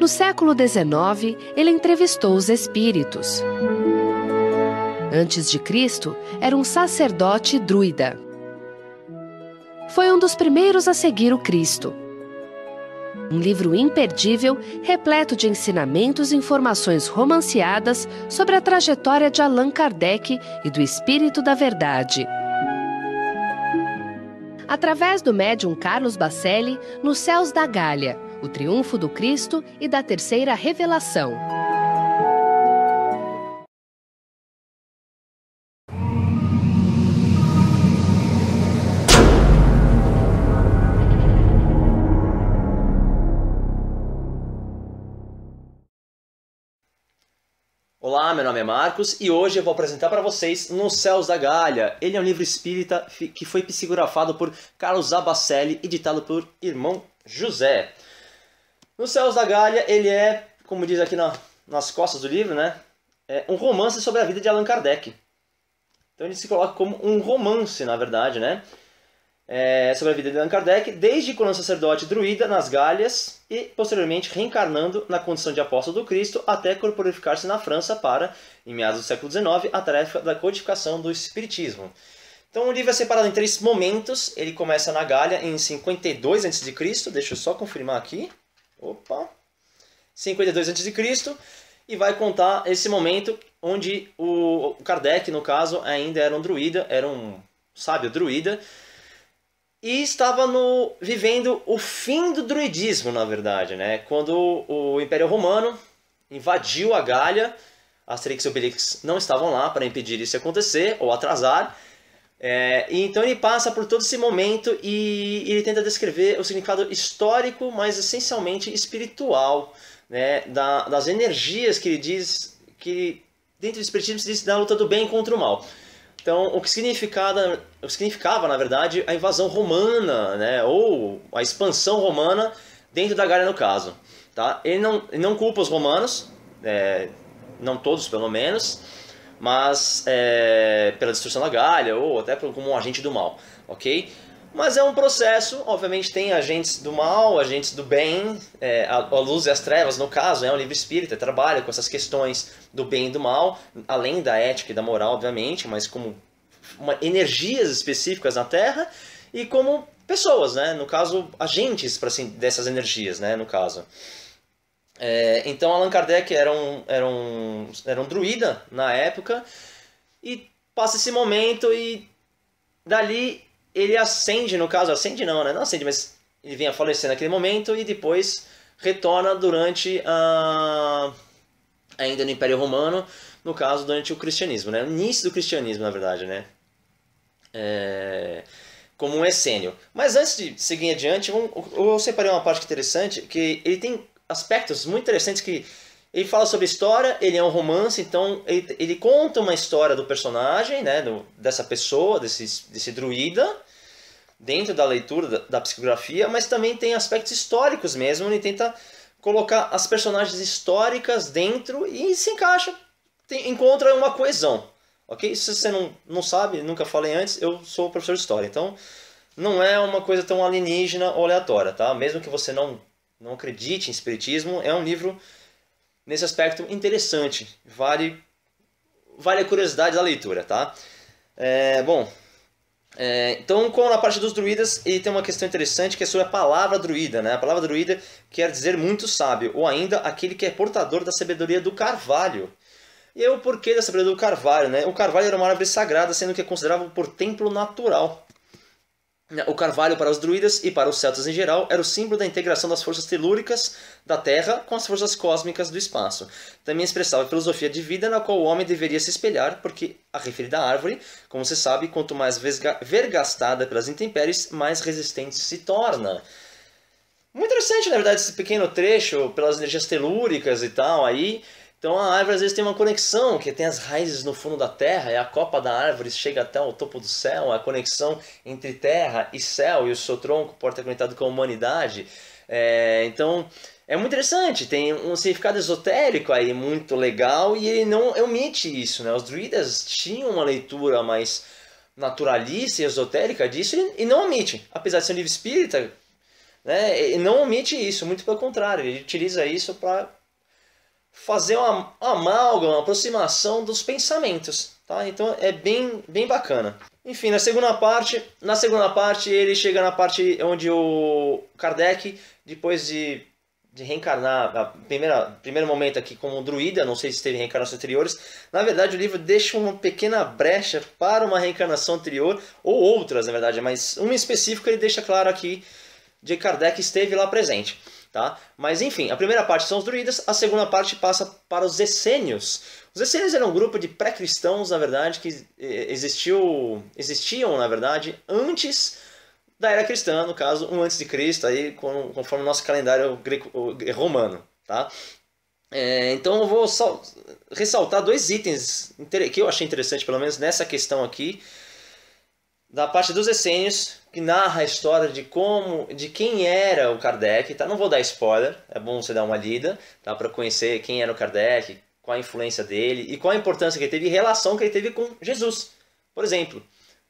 No século XIX, ele entrevistou os espíritos. Antes de Cristo, era um sacerdote druida. Foi um dos primeiros a seguir o Cristo. Um livro imperdível, repleto de ensinamentos e informações romanceadas sobre a trajetória de Allan Kardec e do espírito da verdade. Através do médium Carlos Bacelli, Nos Céus da Galha, o triunfo do Cristo e da terceira revelação. Olá, meu nome é Marcos e hoje eu vou apresentar para vocês Nos Céus da Galha. Ele é um livro espírita que foi psicografado por Carlos Abacelli e ditado por irmão José. Nos Céus da Galha, ele é, como diz aqui na, nas costas do livro, né? É um romance sobre a vida de Allan Kardec. Então ele se coloca como um romance, na verdade, né? É, sobre a vida de Allan Kardec, desde quando é sacerdote druida nas Galhas e posteriormente reencarnando na condição de apóstolo do Cristo até corporificar-se na França para, em meados do século XIX, a tarefa da codificação do Espiritismo. Então o livro é separado em três momentos. Ele começa na Galha em 52 a.C. Deixa eu só confirmar aqui opa, 52 a.C., e vai contar esse momento onde o Kardec, no caso, ainda era um druida, era um sábio druida, e estava no, vivendo o fim do druidismo, na verdade, né? Quando o Império Romano invadiu a Galha, Asterix e Obelix não estavam lá para impedir isso acontecer ou atrasar, é, então ele passa por todo esse momento e ele tenta descrever o significado histórico, mas essencialmente espiritual, né, da, das energias que ele diz que dentro do espiritismo se diz da luta do bem contra o mal. Então, o que, significava, o que significava, na verdade, a invasão romana, né, ou a expansão romana dentro da Galha, no caso. Tá? Ele, não, ele não culpa os romanos, é, não todos pelo menos, mas é, pela destruição da galha ou até como um agente do mal, ok? Mas é um processo, obviamente tem agentes do mal, agentes do bem, é, a, a, luz e as trevas, no caso, é um livro espírita, é trabalha com essas questões do bem e do mal, além da ética e da moral, obviamente, mas como uma, energias específicas na Terra e como pessoas, né? No caso, agentes para assim, dessas energias, né? No caso. É, então Allan Kardec era um, era, um, era um druida na época e passa esse momento e dali ele acende, no caso, acende não, né? Não acende, mas ele vem a falecer naquele momento e depois retorna durante a... ainda no Império Romano, no caso, durante o cristianismo, né? O início do cristianismo, na verdade, né? É... Como um essênio. Mas antes de seguir adiante, eu separei uma parte é interessante que ele tem aspectos muito interessantes que ele fala sobre história, ele é um romance, então ele, ele conta uma história do personagem, né, do, dessa pessoa, desse, desse druida, dentro da leitura da, da, psicografia, mas também tem aspectos históricos mesmo, ele tenta colocar as personagens históricas dentro e se encaixa, tem, encontra uma coesão, ok? Se você não, não sabe, nunca falei antes, eu sou professor de história, então não é uma coisa tão alienígena ou aleatória, tá? Mesmo que você não não acredite em espiritismo, é um livro nesse aspecto interessante. Vale vale a curiosidade da leitura, tá? É, bom, é, então como na parte dos druidas, ele tem uma questão interessante que é sobre a palavra druida, né? A palavra druida quer dizer muito sábio, ou ainda aquele que é portador da sabedoria do carvalho. E é o porquê da sabedoria do carvalho, né? O carvalho era uma árvore sagrada, sendo que é considerado por templo natural. O carvalho para os druidas e para os celtas em geral era o símbolo da integração das forças telúricas da Terra com as forças cósmicas do espaço. Também expressava a filosofia de vida na qual o homem deveria se espelhar, porque a referida árvore, como se sabe, quanto mais vergastada pelas intempéries, mais resistente se torna. Muito interessante, na verdade, esse pequeno trecho pelas energias telúricas e tal aí. Então a árvore às vezes tem uma conexão, que tem as raízes no fundo da terra, e a copa da árvore chega até o topo do céu, a conexão entre terra e céu, e o seu tronco pode estar conectado com a humanidade. É, então é muito interessante, tem um significado esotérico aí muito legal, e ele não omite isso, né? Os druidas tinham uma leitura mais naturalista e esotérica disso, e não omite, apesar de ser um livro espírita, né? E não omite isso, muito pelo contrário, ele utiliza isso para fazer uma, uma amálgama, uma aproximação dos pensamentos. Tá? Então é bem, bem bacana. Enfim, na segunda parte, na segunda parte ele chega na parte onde o Kardec, depois de, de reencarnar, a primeira, primeiro momento aqui como druida, não sei se teve reencarnações anteriores, na verdade o livro deixa uma pequena brecha para uma reencarnação anterior, ou outras na verdade, mas uma específica ele deixa claro aqui de Kardec esteve lá presente. Tá? Mas enfim, a primeira parte são os druidas, a segunda parte passa para os essênios. Os essênios eram um grupo de pré-cristãos, na verdade, que eh, existiu, existiam, na verdade, antes da era cristã, no caso, um antes de Cristo, aí, conforme o nosso calendário eh, romano Tá? É, então eu vou ressaltar dois itens que eu achei interessante, pelo menos nessa questão aqui, da parte dos essênios, que narra a história de como, de quem era o Kardec, tá? Não vou dar spoiler, é bom você dar uma lida, tá? Para conhecer quem era o Kardec, qual a influência dele e qual a importância que ele teve e relação que ele teve com Jesus. Por exemplo,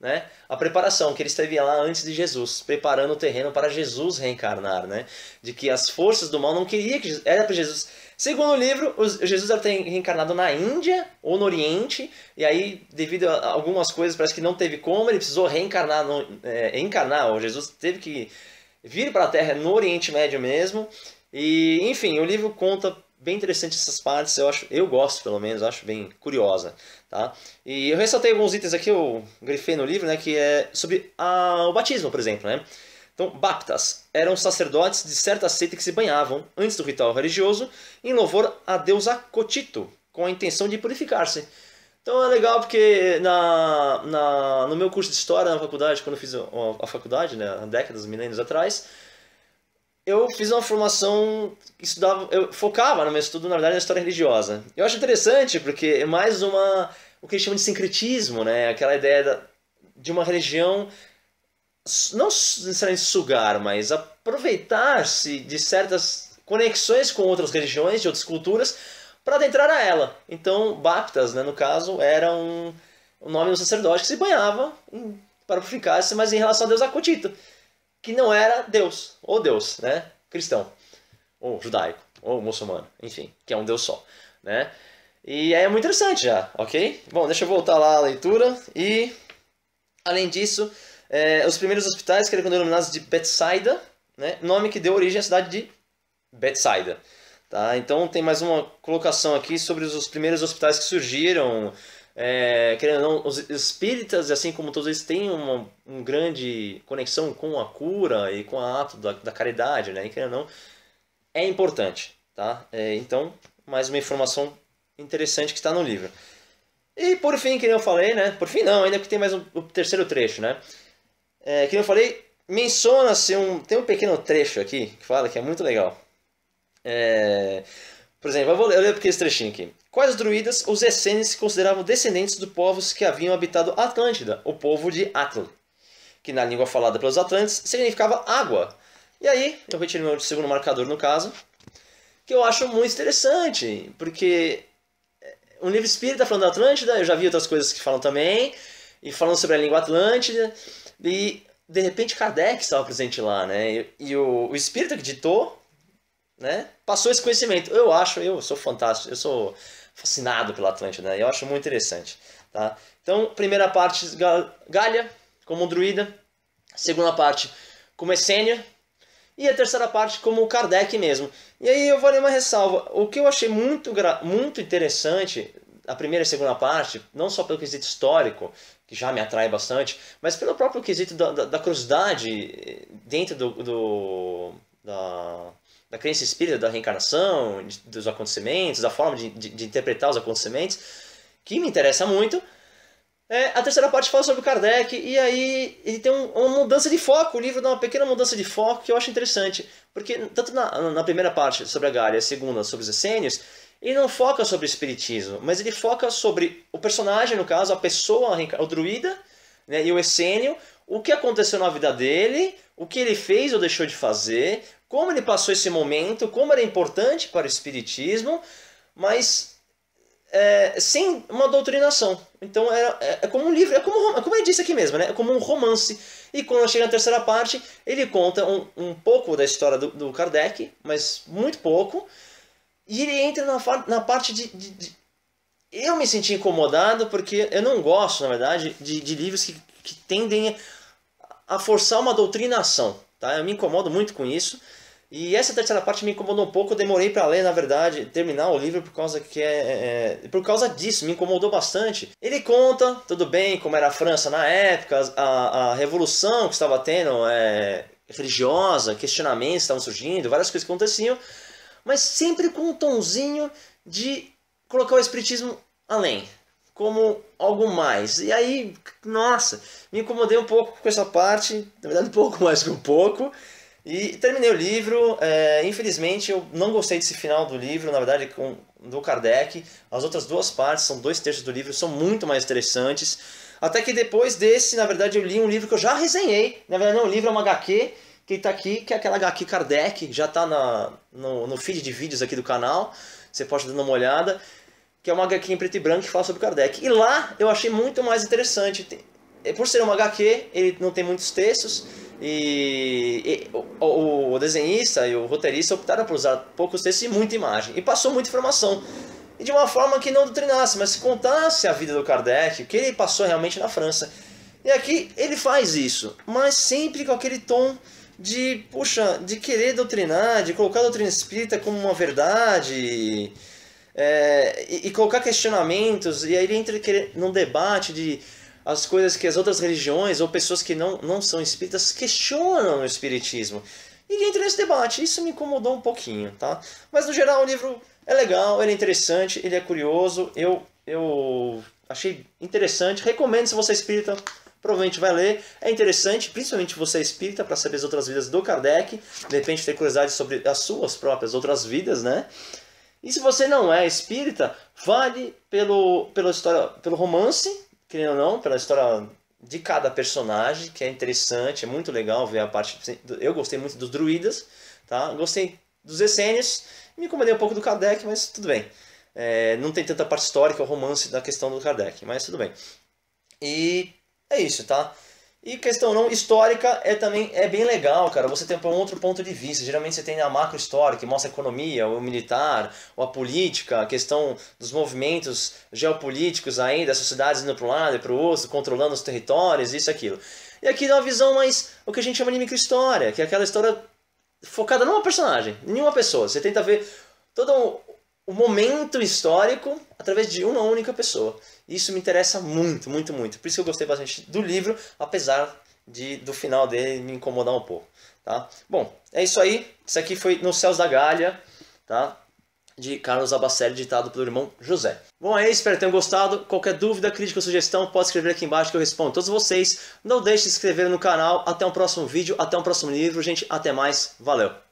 né? A preparação que ele esteve lá antes de Jesus, preparando o terreno para Jesus reencarnar, né? De que as forças do mal não queria que Jesus, era para Jesus. Segundo o livro, Jesus era reencarnado na Índia ou no Oriente, e aí devido a algumas coisas parece que não teve como, ele precisou reencarnar, no, é, encarnar, ou Jesus teve que vir para a Terra no Oriente Médio mesmo. E enfim, o livro conta bem interessante essas partes, eu acho, eu gosto pelo menos, acho bem curiosa. Tá? E eu ressaltei alguns itens aqui, eu grifei no livro, né, que é sobre a, o batismo, por exemplo. Né? Então, baptas eram sacerdotes de certa seita que se banhavam antes do ritual religioso em louvor a deus acotito com a intenção de purificar-se. Então é legal porque na, na, no meu curso de História na faculdade, quando eu fiz a, a faculdade, né, há décadas, milênios atrás, eu fiz uma formação que estudava, eu focava no meu estudo, na verdade, na história religiosa. Eu acho interessante porque é mais uma o que eles chamam de sincretismo, né? Aquela ideia da, de uma religião não necessariamente sugar, mas aproveitar-se de certas conexões com outras religiões, de outras culturas, para adentrar a ela. Então, Baptas, né, no caso, era um, o um nome do sacerdote que se banhava em, para purificar-se, mas em relação a Deus Acotita que não era Deus, ou Deus, né? Cristão, ou judaico, ou muçulmano, enfim, que é um Deus só, né? E aí é muito interessante já, ok? Bom, deixa eu voltar lá à leitura. E, além disso, é, os primeiros hospitais que eram denominados de Betsaida, né? Nome que deu origem à cidade de Betsaida. Tá? Então tem mais uma colocação aqui sobre os primeiros hospitais que surgiram é, querendo ou não, os espíritas, assim como todos eles, têm uma, um grande conexão com a cura e com o ato da, da, caridade, né? E querendo ou não, é importante, tá? É, então, mais uma informação interessante que está no livro. E por fim, que nem eu falei, né? Por fim não, ainda que tem mais um, o terceiro trecho, né? É, que nem eu falei, menciona-se um... Tem um pequeno trecho aqui que fala que é muito legal. É... Por exemplo, eu, vou, eu leio porque esse trechinho aqui. Quais druidas os essênios se consideravam descendentes dos povos que haviam habitado Atlântida, o povo de Atl, que na língua falada pelos Atlantes significava água. E aí, eu retiro meu segundo marcador no caso, que eu acho muito interessante, porque é, o livro espírita falando da Atlântida, eu já vi outras coisas que falam também, e falando sobre a língua Atlântida, e de repente Kardec estava presente lá, né? E, e o, o que ditou né? Passou esse conhecimento. Eu acho, eu sou fantástico, eu sou fascinado pela Atlântida, né? Eu acho muito interessante, tá? Então, primeira parte, Galha, como um druida. Segunda parte, como essênia. E a terceira parte, como o Kardec mesmo. E aí eu vou ler uma ressalva. O que eu achei muito, muito interessante, a primeira e a segunda parte, não só pelo quesito histórico, que já me atrai bastante, mas pelo próprio quesito da, da, da curiosidade dentro do, do da, da crença espírita da reencarnação, de, dos acontecimentos, da forma de, de, de, interpretar os acontecimentos, que me interessa muito. É, a terceira parte fala sobre Kardec, e aí ele tem um, uma mudança de foco, o livro dá uma pequena mudança de foco que eu acho interessante, porque tanto na, na primeira parte sobre a Gália, a segunda sobre os essênios, ele não foca sobre o espiritismo, mas ele foca sobre o personagem, no caso, a pessoa, o druida né, e o essênio, o que aconteceu na vida dele, o que ele fez ou deixou de fazer, como ele passou esse momento, como era importante para o Espiritismo, mas é, sem uma doutrinação. Então é, é, é como um livro, é como, é como ele disse aqui mesmo, né? é como um romance. E quando chega na terceira parte, ele conta um, um pouco da história do, do Kardec, mas muito pouco. E ele entra na, na parte de, de, de, Eu me senti incomodado porque eu não gosto, na verdade, de, de livros que, que tendem a forçar uma doutrinação. Tá? Eu me incomodo muito com isso. E essa terceira parte me incomodou um pouco, eu demorei para ler, na verdade, terminar o livro por causa que é, é, é, por causa disso, me incomodou bastante. Ele conta, tudo bem, como era a França na época, a, a revolução que estava tendo é, religiosa, questionamentos estavam surgindo, várias coisas que aconteciam, mas sempre com um tonzinho de colocar o espiritismo além, como algo mais. E aí, nossa, me incomodei um pouco com essa parte, na verdade um pouco mais que um pouco. E terminei o livro. É, infelizmente, eu não gostei desse final do livro, na verdade, com, do Kardec. As outras duas partes, são dois terços do livro, são muito mais interessantes. Até que depois desse, na verdade, eu li um livro que eu já resenhei. Na verdade, não, o livro é uma HQ que está aqui, que é aquela HQ Kardec, já está no, no feed de vídeos aqui do canal. Você pode dar uma olhada. Que é uma HQ em preto e branco que fala sobre Kardec. E lá eu achei muito mais interessante. Por ser uma HQ, ele não tem muitos textos e, e o, o, desenhista e o roteirista optaram por usar poucos textos e muita imagem. E passou muita informação. E de uma forma que não doutrinasse, mas contasse a vida do Kardec, o que ele passou realmente na França. E aqui ele faz isso, mas sempre com aquele tom de, puxa, de querer doutrinar, de colocar a doutrina espírita como uma verdade, é, e, e, colocar questionamentos, e aí ele entra num debate de as coisas que as outras religiões ou pessoas que não, não são espíritas questionam o espiritismo. E entra nesse debate, isso me incomodou um pouquinho, tá? Mas no geral o livro é legal, ele é interessante, ele é curioso, eu, eu achei interessante, recomendo se você é espírita, provavelmente vai ler. É interessante, principalmente se você é espírita, para saber as outras vidas do Kardec. De repente ter curiosidade sobre as suas próprias outras vidas, né? E se você não é espírita, vale pelo, pela história, pelo romance, querendo ou não, pela história de cada personagem, que é interessante, é muito legal ver a parte. Assim, eu gostei muito dos druidas, tá? Gostei dos essênios, me incomodei um pouco do Kardec, mas tudo bem. É, não tem tanta parte histórica, o romance da questão do Kardec, mas tudo bem. E é isso, tá? E questão não histórica é também é bem legal, cara. Você tem um outro ponto de vista. Geralmente você tem a macro história que mostra a economia, o militar, ou a política, a questão dos movimentos geopolíticos aí, das sociedades indo para um lado e para o outro, controlando os territórios, isso aquilo. E aqui dá uma visão mais o que a gente chama de micro história que é aquela história focada numa personagem, nenhuma pessoa. Você tenta ver todo o momento histórico através de uma única pessoa. Isso me interessa muito, muito, muito. Por isso que eu gostei bastante do livro, apesar de do final dele me incomodar um pouco, tá? Bom, é isso aí. Isso aqui foi Nos Céus da Galha, tá? De Carlos Abacelli, ditado pelo irmão José. Bom, é isso. Espero que tenham gostado. Qualquer dúvida, crítica ou sugestão, pode escrever aqui embaixo que eu respondo a todos vocês. Não deixe de se inscrever no canal. Até um próximo vídeo, até um próximo livro. Gente, até mais. Valeu!